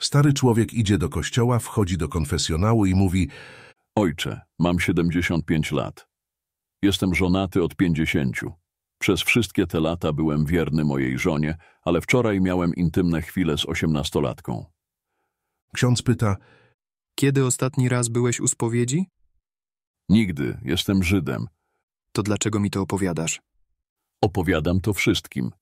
Stary człowiek idzie do kościoła, wchodzi do konfesjonału i mówi Ojcze, mam 75 lat. Jestem żonaty od 50. Przez wszystkie te lata byłem wierny mojej żonie, ale wczoraj miałem intymne chwile z osiemnastolatką. Ksiądz pyta Kiedy ostatni raz byłeś u spowiedzi? Nigdy, jestem Żydem. To dlaczego mi to opowiadasz? Opowiadam to wszystkim.